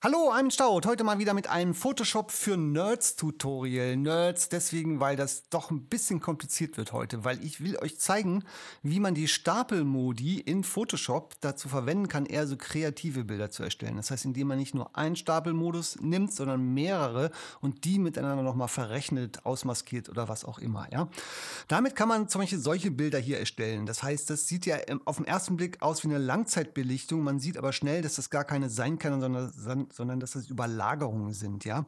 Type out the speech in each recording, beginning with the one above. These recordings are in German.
Hallo, I'm Staud. Heute mal wieder mit einem Photoshop für Nerds Tutorial. Nerds deswegen, weil das doch ein bisschen kompliziert wird heute, weil ich will euch zeigen, wie man die Stapelmodi in Photoshop dazu verwenden kann, eher so kreative Bilder zu erstellen. Das heißt, indem man nicht nur einen Stapelmodus nimmt, sondern mehrere und die miteinander nochmal verrechnet, ausmaskiert oder was auch immer. Ja? Damit kann man zum Beispiel solche Bilder hier erstellen. Das heißt, das sieht ja auf den ersten Blick aus wie eine Langzeitbelichtung. Man sieht aber schnell, dass das gar keine sein kann, sondern sondern dass es Überlagerungen sind. Ja,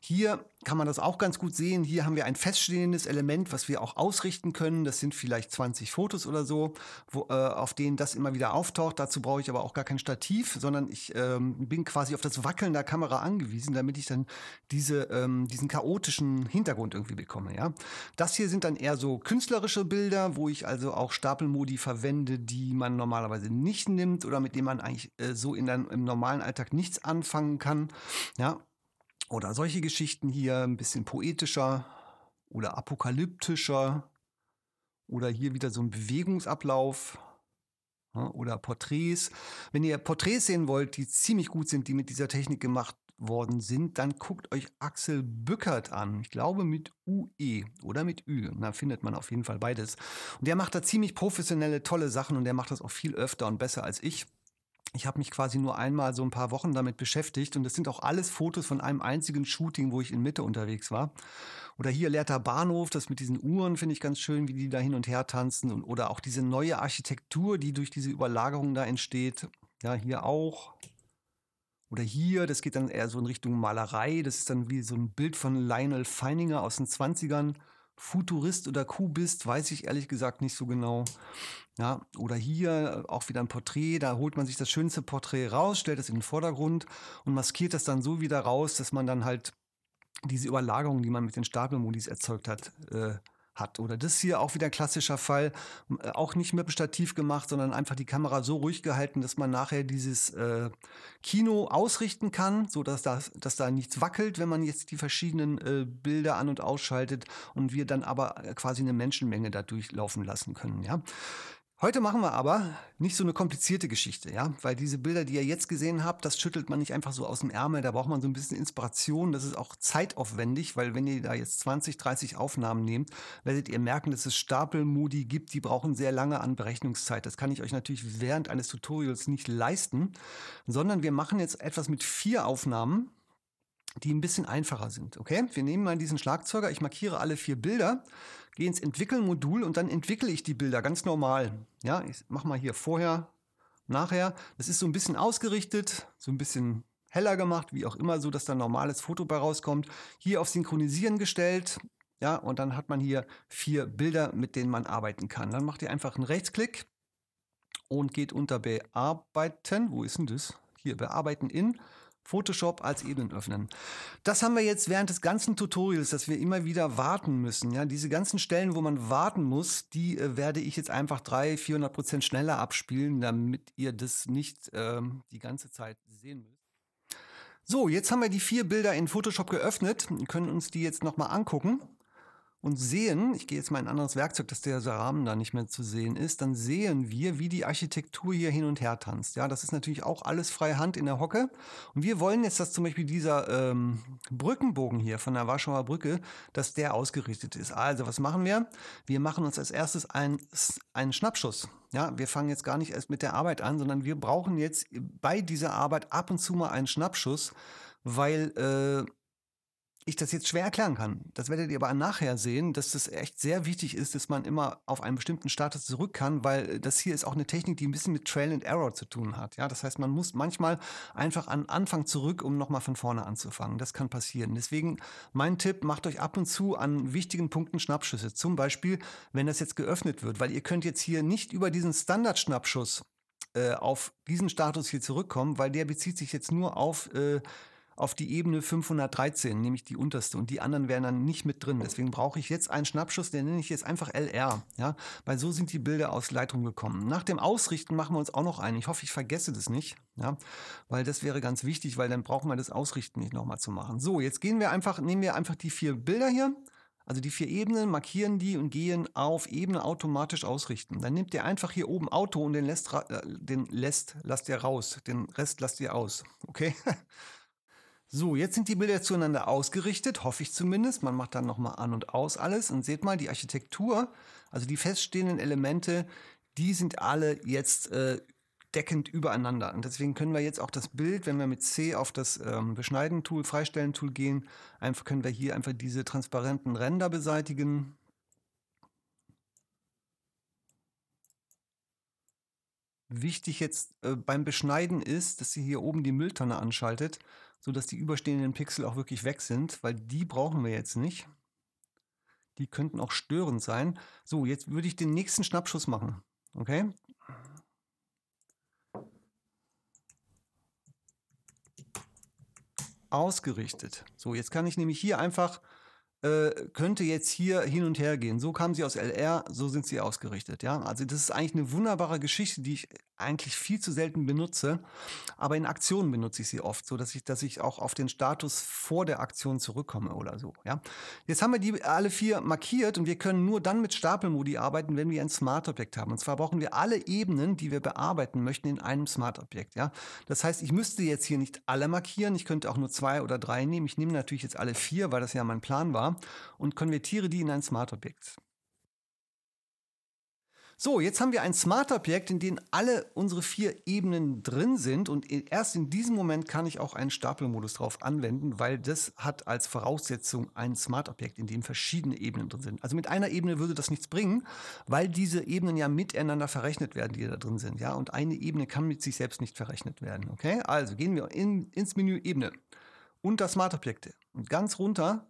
hier kann man das auch ganz gut sehen. Hier haben wir ein feststehendes Element, was wir auch ausrichten können. Das sind vielleicht 20 Fotos oder so, wo, äh, auf denen das immer wieder auftaucht. Dazu brauche ich aber auch gar kein Stativ, sondern ich ähm, bin quasi auf das Wackeln der Kamera angewiesen, damit ich dann diese, ähm, diesen chaotischen Hintergrund irgendwie bekomme. Ja? Das hier sind dann eher so künstlerische Bilder, wo ich also auch Stapelmodi verwende, die man normalerweise nicht nimmt oder mit denen man eigentlich äh, so in einem, im normalen Alltag nichts anfangen kann. Ja, oder solche Geschichten hier, ein bisschen poetischer oder apokalyptischer. Oder hier wieder so ein Bewegungsablauf ne, oder Porträts. Wenn ihr Porträts sehen wollt, die ziemlich gut sind, die mit dieser Technik gemacht worden sind, dann guckt euch Axel Bückert an. Ich glaube mit UE oder mit Ü. Da findet man auf jeden Fall beides. Und der macht da ziemlich professionelle, tolle Sachen und der macht das auch viel öfter und besser als ich ich habe mich quasi nur einmal so ein paar Wochen damit beschäftigt und das sind auch alles Fotos von einem einzigen Shooting, wo ich in Mitte unterwegs war. Oder hier leerter Bahnhof, das mit diesen Uhren finde ich ganz schön, wie die da hin und her tanzen und, oder auch diese neue Architektur, die durch diese Überlagerung da entsteht. Ja, hier auch. Oder hier, das geht dann eher so in Richtung Malerei, das ist dann wie so ein Bild von Lionel Feininger aus den 20ern. Futurist oder Kubist, weiß ich ehrlich gesagt nicht so genau. Ja, oder hier äh, auch wieder ein Porträt, da holt man sich das schönste Porträt raus, stellt es in den Vordergrund und maskiert das dann so wieder raus, dass man dann halt diese Überlagerung, die man mit den Stapelmodis erzeugt hat, äh, hat. Oder das hier auch wieder ein klassischer Fall, äh, auch nicht mit dem Stativ gemacht, sondern einfach die Kamera so ruhig gehalten, dass man nachher dieses äh, Kino ausrichten kann, so dass das, dass da nichts wackelt, wenn man jetzt die verschiedenen äh, Bilder an und ausschaltet und wir dann aber äh, quasi eine Menschenmenge da durchlaufen lassen können. Ja, Heute machen wir aber nicht so eine komplizierte Geschichte, ja, weil diese Bilder, die ihr jetzt gesehen habt, das schüttelt man nicht einfach so aus dem Ärmel, da braucht man so ein bisschen Inspiration, das ist auch zeitaufwendig, weil wenn ihr da jetzt 20, 30 Aufnahmen nehmt, werdet ihr merken, dass es Stapelmodi gibt, die brauchen sehr lange an Berechnungszeit. Das kann ich euch natürlich während eines Tutorials nicht leisten, sondern wir machen jetzt etwas mit vier Aufnahmen, die ein bisschen einfacher sind. Okay, wir nehmen mal diesen Schlagzeuger, ich markiere alle vier Bilder, gehe ins Entwickeln-Modul und dann entwickle ich die Bilder ganz normal. Ja, ich mache mal hier vorher, nachher. Das ist so ein bisschen ausgerichtet, so ein bisschen heller gemacht, wie auch immer, so dass da ein normales Foto bei rauskommt. Hier auf Synchronisieren gestellt. Ja, und dann hat man hier vier Bilder, mit denen man arbeiten kann. Dann macht ihr einfach einen Rechtsklick und geht unter Bearbeiten. Wo ist denn das? Hier, Bearbeiten in. Photoshop als Ebenen öffnen. Das haben wir jetzt während des ganzen Tutorials, dass wir immer wieder warten müssen. Ja, diese ganzen Stellen, wo man warten muss, die äh, werde ich jetzt einfach 300, 400 Prozent schneller abspielen, damit ihr das nicht äh, die ganze Zeit sehen müsst. So, jetzt haben wir die vier Bilder in Photoshop geöffnet, und können uns die jetzt nochmal angucken und sehen, ich gehe jetzt mal in ein anderes Werkzeug, dass der Rahmen da nicht mehr zu sehen ist, dann sehen wir, wie die Architektur hier hin und her tanzt. Ja, das ist natürlich auch alles freie Hand in der Hocke. Und wir wollen jetzt, dass zum Beispiel dieser ähm, Brückenbogen hier von der Warschauer Brücke, dass der ausgerichtet ist. Also, was machen wir? Wir machen uns als erstes einen, einen Schnappschuss. Ja, wir fangen jetzt gar nicht erst mit der Arbeit an, sondern wir brauchen jetzt bei dieser Arbeit ab und zu mal einen Schnappschuss, weil äh, ich das jetzt schwer erklären kann. Das werdet ihr aber nachher sehen, dass das echt sehr wichtig ist, dass man immer auf einen bestimmten Status zurück kann, weil äh, das hier ist auch eine Technik, die ein bisschen mit Trail and Error zu tun hat. Ja, das heißt, man muss manchmal einfach an Anfang zurück, um nochmal von vorne anzufangen. Das kann passieren. Deswegen mein Tipp, macht euch ab und zu an wichtigen Punkten Schnappschüsse. Zum Beispiel, wenn das jetzt geöffnet wird, weil ihr könnt jetzt hier nicht über diesen Standard-Schnappschuss äh, auf diesen Status hier zurückkommen, weil der bezieht sich jetzt nur auf äh, auf die Ebene 513, nämlich die unterste. Und die anderen wären dann nicht mit drin. Deswegen brauche ich jetzt einen Schnappschuss, den nenne ich jetzt einfach LR. Ja, weil so sind die Bilder aus Leitung gekommen. Nach dem Ausrichten machen wir uns auch noch einen. Ich hoffe, ich vergesse das nicht. Ja, weil das wäre ganz wichtig, weil dann brauchen wir das Ausrichten nicht nochmal zu machen. So, jetzt gehen wir einfach, nehmen wir einfach die vier Bilder hier. Also die vier Ebenen markieren die und gehen auf Ebene automatisch ausrichten. Dann nehmt ihr einfach hier oben Auto und den lässt, äh, den lässt, lasst ihr raus. Den Rest lasst ihr aus. Okay? So, jetzt sind die Bilder zueinander ausgerichtet, hoffe ich zumindest. Man macht dann nochmal an und aus alles und seht mal, die Architektur, also die feststehenden Elemente, die sind alle jetzt äh, deckend übereinander. Und deswegen können wir jetzt auch das Bild, wenn wir mit C auf das ähm, Beschneiden-Tool, Freistellen-Tool gehen, einfach können wir hier einfach diese transparenten Ränder beseitigen. Wichtig jetzt äh, beim Beschneiden ist, dass ihr hier oben die Mülltonne anschaltet, sodass die überstehenden Pixel auch wirklich weg sind, weil die brauchen wir jetzt nicht. Die könnten auch störend sein. So, jetzt würde ich den nächsten Schnappschuss machen. Okay? Ausgerichtet. So, jetzt kann ich nämlich hier einfach äh, könnte jetzt hier hin und her gehen. So kamen sie aus LR, so sind sie ausgerichtet. Ja, also das ist eigentlich eine wunderbare Geschichte, die ich eigentlich viel zu selten benutze, aber in Aktionen benutze ich sie oft, so dass ich, dass ich auch auf den Status vor der Aktion zurückkomme oder so. Ja, jetzt haben wir die alle vier markiert und wir können nur dann mit Stapelmodi arbeiten, wenn wir ein Smart-Objekt haben. Und zwar brauchen wir alle Ebenen, die wir bearbeiten möchten, in einem Smart-Objekt. Ja, das heißt, ich müsste jetzt hier nicht alle markieren. Ich könnte auch nur zwei oder drei nehmen. Ich nehme natürlich jetzt alle vier, weil das ja mein Plan war und konvertiere die in ein Smart-Objekt. So, jetzt haben wir ein Smart-Objekt, in dem alle unsere vier Ebenen drin sind und erst in diesem Moment kann ich auch einen Stapelmodus drauf anwenden, weil das hat als Voraussetzung ein Smart-Objekt, in dem verschiedene Ebenen drin sind. Also mit einer Ebene würde das nichts bringen, weil diese Ebenen ja miteinander verrechnet werden, die da drin sind, ja, und eine Ebene kann mit sich selbst nicht verrechnet werden, okay? Also gehen wir in, ins Menü Ebene, unter Smart-Objekte und ganz runter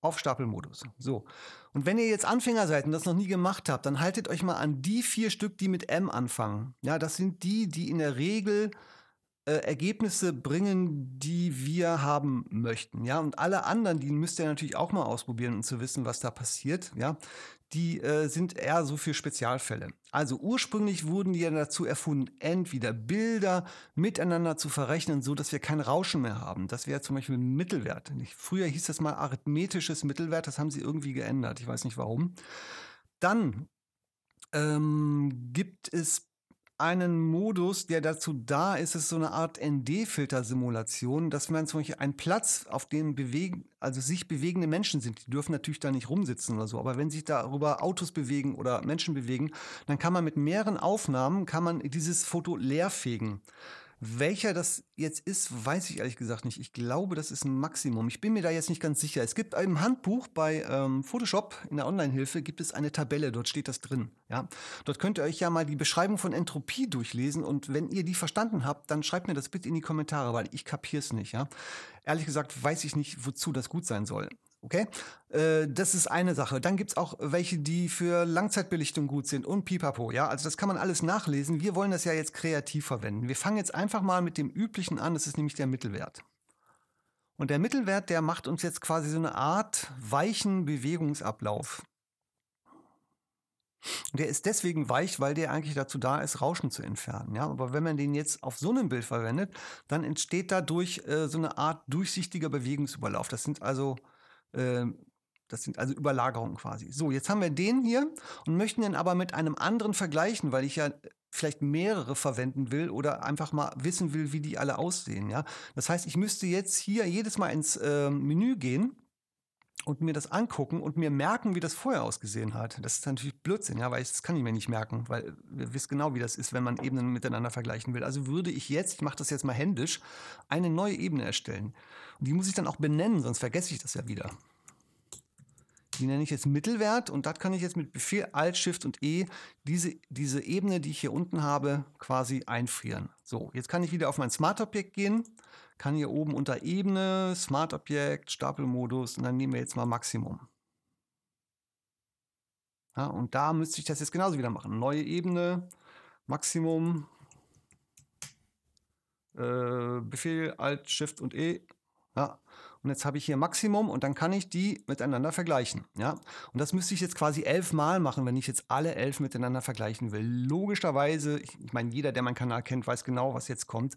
auf Stapelmodus. So. Und wenn ihr jetzt Anfänger seid und das noch nie gemacht habt, dann haltet euch mal an die vier Stück, die mit M anfangen. Ja, das sind die, die in der Regel äh, Ergebnisse bringen, die wir haben möchten. Ja, und alle anderen, die müsst ihr natürlich auch mal ausprobieren, um zu wissen, was da passiert. Ja, die äh, sind eher so für Spezialfälle. Also ursprünglich wurden die ja dazu erfunden, entweder Bilder miteinander zu verrechnen, so dass wir kein Rauschen mehr haben. Das wäre zum Beispiel ein Mittelwert. Früher hieß das mal arithmetisches Mittelwert, das haben sie irgendwie geändert. Ich weiß nicht warum. Dann ähm, gibt es einen Modus, der dazu da ist, ist so eine Art ND-Filter-Simulation, dass man zum Beispiel einen Platz, auf dem bewegen, also sich bewegende Menschen sind, die dürfen natürlich da nicht rumsitzen oder so, aber wenn sich darüber Autos bewegen oder Menschen bewegen, dann kann man mit mehreren Aufnahmen, kann man dieses Foto leerfegen. Welcher das jetzt ist, weiß ich ehrlich gesagt nicht. Ich glaube, das ist ein Maximum. Ich bin mir da jetzt nicht ganz sicher. Es gibt im Handbuch bei ähm, Photoshop in der Online-Hilfe gibt es eine Tabelle. Dort steht das drin. Ja, dort könnt ihr euch ja mal die Beschreibung von Entropie durchlesen und wenn ihr die verstanden habt, dann schreibt mir das bitte in die Kommentare, weil ich es nicht. Ja, ehrlich gesagt weiß ich nicht, wozu das gut sein soll. Okay, äh, das ist eine Sache. Dann gibt es auch welche, die für Langzeitbelichtung gut sind und pipapo. Ja, also das kann man alles nachlesen. Wir wollen das ja jetzt kreativ verwenden. Wir fangen jetzt einfach mal mit dem üblichen an. Das ist nämlich der Mittelwert. Und der Mittelwert, der macht uns jetzt quasi so eine Art weichen Bewegungsablauf. der ist deswegen weich, weil der eigentlich dazu da ist, Rauschen zu entfernen. Ja? Aber wenn man den jetzt auf so einem Bild verwendet, dann entsteht dadurch äh, so eine Art durchsichtiger Bewegungsüberlauf. Das sind also ähm, das sind also Überlagerungen quasi. So, jetzt haben wir den hier und möchten den aber mit einem anderen vergleichen, weil ich ja vielleicht mehrere verwenden will oder einfach mal wissen will, wie die alle aussehen. Ja? Das heißt, ich müsste jetzt hier jedes Mal ins äh, Menü gehen und mir das angucken und mir merken, wie das vorher ausgesehen hat. Das ist natürlich Blödsinn, ja, weil ich, das kann ich mir nicht merken, weil wir wissen genau, wie das ist, wenn man Ebenen miteinander vergleichen will. Also würde ich jetzt, ich mache das jetzt mal händisch, eine neue Ebene erstellen. Und die muss ich dann auch benennen, sonst vergesse ich das ja wieder die nenne ich jetzt Mittelwert und das kann ich jetzt mit Befehl Alt, Shift und E diese, diese Ebene, die ich hier unten habe, quasi einfrieren. So, jetzt kann ich wieder auf mein Smart Objekt gehen, kann hier oben unter Ebene, Smart Objekt, Stapelmodus und dann nehmen wir jetzt mal Maximum. Ja, und da müsste ich das jetzt genauso wieder machen. Neue Ebene, Maximum, äh, Befehl Alt, Shift und E. Ja, und jetzt habe ich hier Maximum und dann kann ich die miteinander vergleichen. Ja? Und das müsste ich jetzt quasi elf Mal machen, wenn ich jetzt alle elf miteinander vergleichen will. Logischerweise, ich, ich meine, jeder, der meinen Kanal kennt, weiß genau, was jetzt kommt.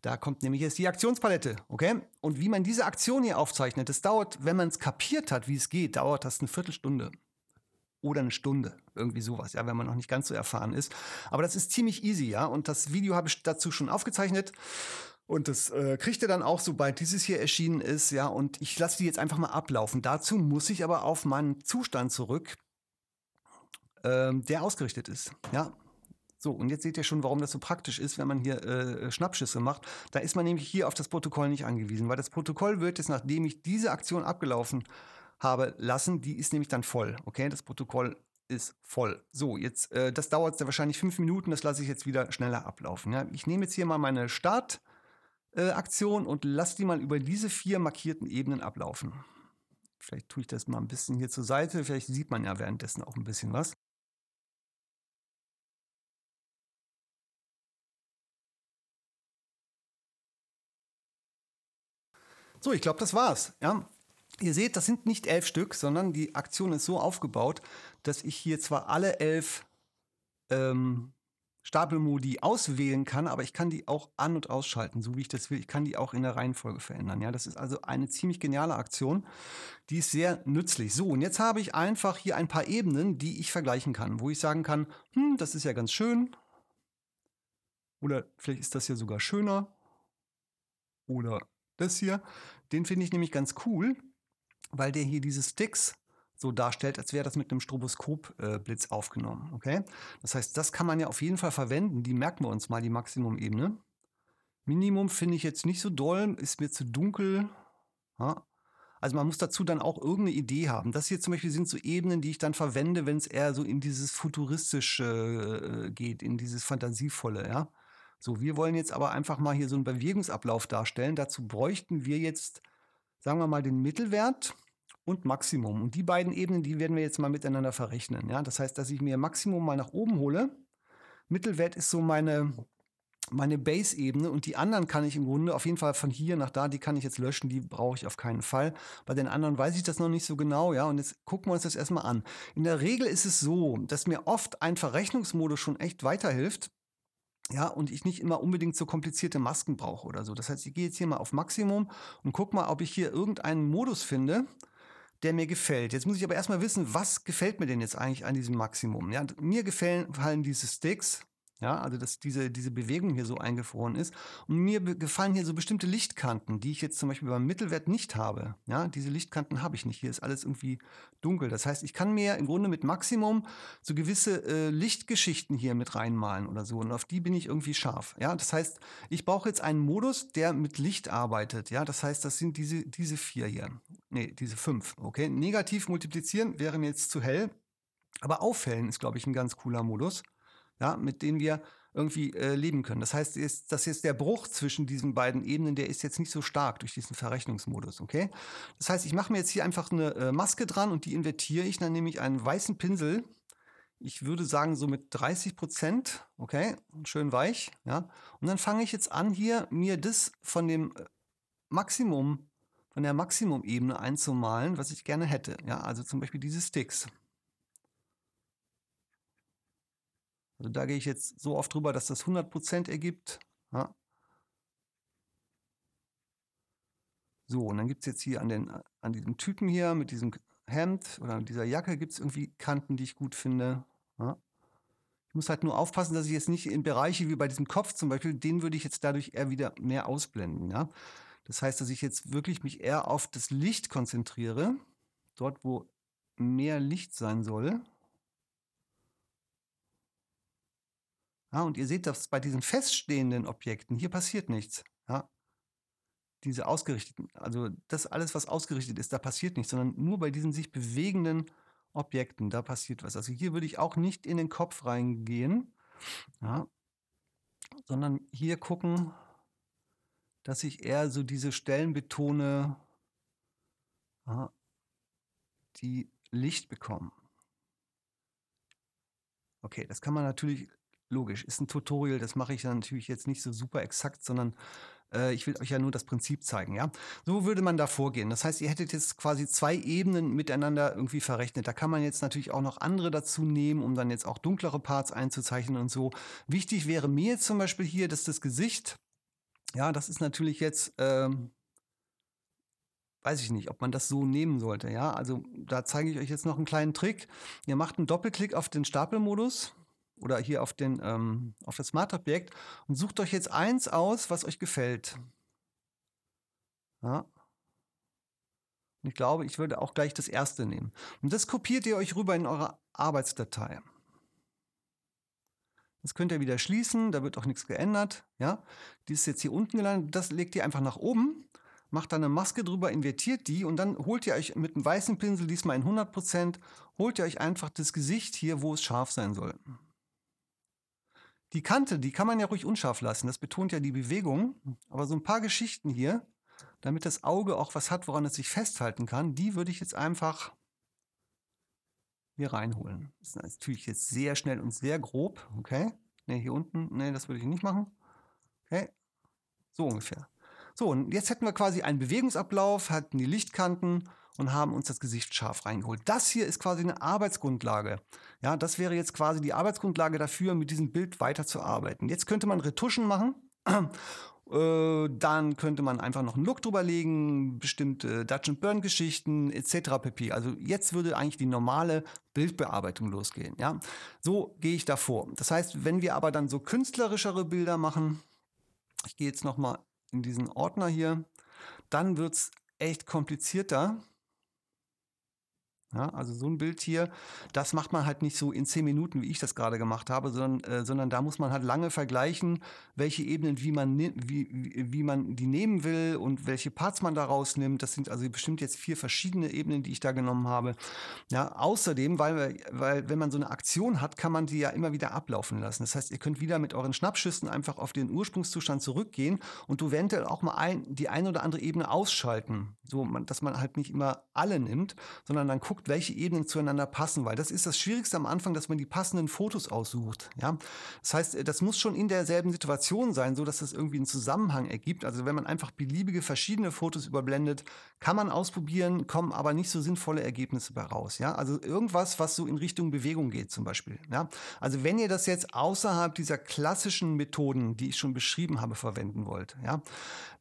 Da kommt nämlich jetzt die Aktionspalette, okay? Und wie man diese Aktion hier aufzeichnet, das dauert, wenn man es kapiert hat, wie es geht, dauert das eine Viertelstunde oder eine Stunde, irgendwie sowas, ja, wenn man noch nicht ganz so erfahren ist. Aber das ist ziemlich easy, ja. Und das Video habe ich dazu schon aufgezeichnet. Und das äh, kriegt ihr dann auch, sobald dieses hier erschienen ist, ja. Und ich lasse die jetzt einfach mal ablaufen. Dazu muss ich aber auf meinen Zustand zurück, ähm, der ausgerichtet ist, ja. So, und jetzt seht ihr schon, warum das so praktisch ist, wenn man hier äh, Schnappschüsse macht. Da ist man nämlich hier auf das Protokoll nicht angewiesen, weil das Protokoll wird jetzt, nachdem ich diese Aktion abgelaufen habe lassen, die ist nämlich dann voll. Okay, das Protokoll ist voll. So, jetzt, äh, das dauert wahrscheinlich fünf Minuten, das lasse ich jetzt wieder schneller ablaufen. Ja? Ich nehme jetzt hier mal meine Start- äh, Aktion und lass die mal über diese vier markierten Ebenen ablaufen. Vielleicht tue ich das mal ein bisschen hier zur Seite, vielleicht sieht man ja währenddessen auch ein bisschen was. So, ich glaube, das war's. Ja. Ihr seht, das sind nicht elf Stück, sondern die Aktion ist so aufgebaut, dass ich hier zwar alle elf ähm, Stapelmodi auswählen kann, aber ich kann die auch an- und ausschalten, so wie ich das will. Ich kann die auch in der Reihenfolge verändern. Ja, das ist also eine ziemlich geniale Aktion. Die ist sehr nützlich. So, und jetzt habe ich einfach hier ein paar Ebenen, die ich vergleichen kann, wo ich sagen kann, hm, das ist ja ganz schön. Oder vielleicht ist das hier sogar schöner. Oder das hier. Den finde ich nämlich ganz cool, weil der hier diese Sticks so darstellt, als wäre das mit einem Stroboskopblitz äh, aufgenommen. Okay? Das heißt, das kann man ja auf jeden Fall verwenden. Die merken wir uns mal, die Maximum-Ebene. Minimum finde ich jetzt nicht so doll, ist mir zu dunkel. Ja. Also man muss dazu dann auch irgendeine Idee haben. Das hier zum Beispiel sind so Ebenen, die ich dann verwende, wenn es eher so in dieses Futuristische äh, geht, in dieses Fantasievolle, ja. So, wir wollen jetzt aber einfach mal hier so einen Bewegungsablauf darstellen. Dazu bräuchten wir jetzt, sagen wir mal, den Mittelwert und Maximum. Und die beiden Ebenen, die werden wir jetzt mal miteinander verrechnen. Ja? Das heißt, dass ich mir Maximum mal nach oben hole. Mittelwert ist so meine, meine Base-Ebene und die anderen kann ich im Grunde auf jeden Fall von hier nach da, die kann ich jetzt löschen, die brauche ich auf keinen Fall. Bei den anderen weiß ich das noch nicht so genau, ja, und jetzt gucken wir uns das erstmal an. In der Regel ist es so, dass mir oft ein Verrechnungsmodus schon echt weiterhilft. Ja, und ich nicht immer unbedingt so komplizierte Masken brauche oder so. Das heißt, ich gehe jetzt hier mal auf Maximum und gucke mal, ob ich hier irgendeinen Modus finde, der mir gefällt. Jetzt muss ich aber erstmal wissen, was gefällt mir denn jetzt eigentlich an diesem Maximum? Ja, mir gefallen, gefallen diese Sticks, ja, also dass diese, diese Bewegung hier so eingefroren ist. Und mir gefallen hier so bestimmte Lichtkanten, die ich jetzt zum Beispiel beim Mittelwert nicht habe. Ja, diese Lichtkanten habe ich nicht. Hier ist alles irgendwie dunkel. Das heißt, ich kann mir im Grunde mit Maximum so gewisse äh, Lichtgeschichten hier mit reinmalen oder so. Und auf die bin ich irgendwie scharf. Ja, das heißt, ich brauche jetzt einen Modus, der mit Licht arbeitet. Ja, das heißt, das sind diese, diese vier hier. Nee, diese fünf. Okay, negativ multiplizieren wäre mir jetzt zu hell. Aber auffällen ist, glaube ich, ein ganz cooler Modus ja, mit denen wir irgendwie äh, leben können. Das heißt, ist, das ist der Bruch zwischen diesen beiden Ebenen, der ist jetzt nicht so stark durch diesen Verrechnungsmodus, okay? Das heißt, ich mache mir jetzt hier einfach eine äh, Maske dran und die invertiere ich, dann nehme ich einen weißen Pinsel, ich würde sagen so mit 30 Prozent, okay, schön weich, ja. Und dann fange ich jetzt an, hier mir das von dem äh, Maximum, von der Maximum-Ebene einzumalen, was ich gerne hätte, ja. Also zum Beispiel diese Sticks, Also da gehe ich jetzt so oft drüber, dass das 100% ergibt. Ja. So, und dann gibt es jetzt hier an, den, an diesem Typen hier mit diesem Hemd oder mit dieser Jacke gibt es irgendwie Kanten, die ich gut finde. Ja. Ich muss halt nur aufpassen, dass ich jetzt nicht in Bereiche wie bei diesem Kopf zum Beispiel, den würde ich jetzt dadurch eher wieder mehr ausblenden. Ja. Das heißt, dass ich jetzt wirklich mich eher auf das Licht konzentriere, dort wo mehr Licht sein soll. Ja, und ihr seht dass bei diesen feststehenden Objekten, hier passiert nichts. Ja. Diese ausgerichteten, also das alles, was ausgerichtet ist, da passiert nichts, sondern nur bei diesen sich bewegenden Objekten, da passiert was. Also hier würde ich auch nicht in den Kopf reingehen, ja, sondern hier gucken, dass ich eher so diese Stellen betone, ja, die Licht bekommen. Okay, das kann man natürlich logisch, ist ein Tutorial, das mache ich dann natürlich jetzt nicht so super exakt, sondern äh, ich will euch ja nur das Prinzip zeigen, ja. So würde man da vorgehen. Das heißt, ihr hättet jetzt quasi zwei Ebenen miteinander irgendwie verrechnet. Da kann man jetzt natürlich auch noch andere dazu nehmen, um dann jetzt auch dunklere Parts einzuzeichnen und so. Wichtig wäre mir jetzt zum Beispiel hier, dass das Gesicht, ja, das ist natürlich jetzt... Ähm, weiß ich nicht, ob man das so nehmen sollte. Ja, also da zeige ich euch jetzt noch einen kleinen Trick. Ihr macht einen Doppelklick auf den Stapelmodus oder hier auf, den, ähm, auf das Smart-Objekt und sucht euch jetzt eins aus, was euch gefällt. Ja. Und ich glaube, ich würde auch gleich das erste nehmen. Und das kopiert ihr euch rüber in eure Arbeitsdatei. Das könnt ihr wieder schließen, da wird auch nichts geändert. Ja? Die ist jetzt hier unten gelandet, das legt ihr einfach nach oben, macht dann eine Maske drüber, invertiert die und dann holt ihr euch mit einem weißen Pinsel, diesmal in 100%, holt ihr euch einfach das Gesicht hier, wo es scharf sein soll. Die Kante, die kann man ja ruhig unscharf lassen. Das betont ja die Bewegung. Aber so ein paar Geschichten hier, damit das Auge auch was hat, woran es sich festhalten kann, die würde ich jetzt einfach hier reinholen. Das ist natürlich jetzt sehr schnell und sehr grob. Okay. Ne, hier unten. Ne, das würde ich nicht machen. Okay. So ungefähr. So, und jetzt hätten wir quasi einen Bewegungsablauf, hatten die Lichtkanten und haben uns das Gesicht scharf reingeholt. Das hier ist quasi eine Arbeitsgrundlage. Ja, das wäre jetzt quasi die Arbeitsgrundlage dafür, mit diesem Bild weiterzuarbeiten. Jetzt könnte man Retuschen machen. Äh, dann könnte man einfach noch einen Look drüberlegen, bestimmte Dutch and Burn Geschichten etc. pp. Also jetzt würde eigentlich die normale Bildbearbeitung losgehen. Ja, so gehe ich davor. Das heißt, wenn wir aber dann so künstlerischere Bilder machen, ich gehe jetzt noch mal in diesen Ordner hier, dann wird es echt komplizierter. Ja, also so ein Bild hier, das macht man halt nicht so in zehn Minuten, wie ich das gerade gemacht habe, sondern, äh, sondern da muss man halt lange vergleichen, welche Ebenen, wie man, wie, wie man die nehmen will und welche Parts man daraus nimmt. Das sind also bestimmt jetzt vier verschiedene Ebenen, die ich da genommen habe. Ja, außerdem, weil, weil wenn man so eine Aktion hat, kann man die ja immer wieder ablaufen lassen. Das heißt, ihr könnt wieder mit euren Schnappschüssen einfach auf den Ursprungszustand zurückgehen und eventuell auch mal ein, die eine oder andere Ebene ausschalten. So, man, dass man halt nicht immer alle nimmt, sondern dann guckt, guckt, welche Ebenen zueinander passen, weil das ist das Schwierigste am Anfang, dass man die passenden Fotos aussucht. Ja, das heißt, äh, das muss schon in derselben Situation sein, so dass das irgendwie einen Zusammenhang ergibt. Also wenn man einfach beliebige verschiedene Fotos überblendet, kann man ausprobieren, kommen aber nicht so sinnvolle Ergebnisse bei raus. Ja, also irgendwas, was so in Richtung Bewegung geht zum Beispiel. Ja, also wenn ihr das jetzt außerhalb dieser klassischen Methoden, die ich schon beschrieben habe, verwenden wollt, ja,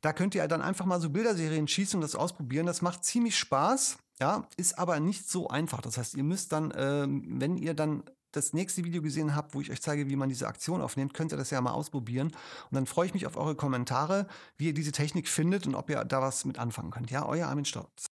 da könnt ihr dann einfach mal so Bilderserien schießen und das ausprobieren. Das macht ziemlich Spaß. Ja, ist aber nicht so einfach. Das heißt, ihr müsst dann, ähm, wenn ihr dann das nächste Video gesehen habt, wo ich euch zeige, wie man diese Aktion aufnimmt, könnt ihr das ja mal ausprobieren. Und dann freue ich mich auf eure Kommentare, wie ihr diese Technik findet und ob ihr da was mit anfangen könnt. Ja, euer Armin Stolz.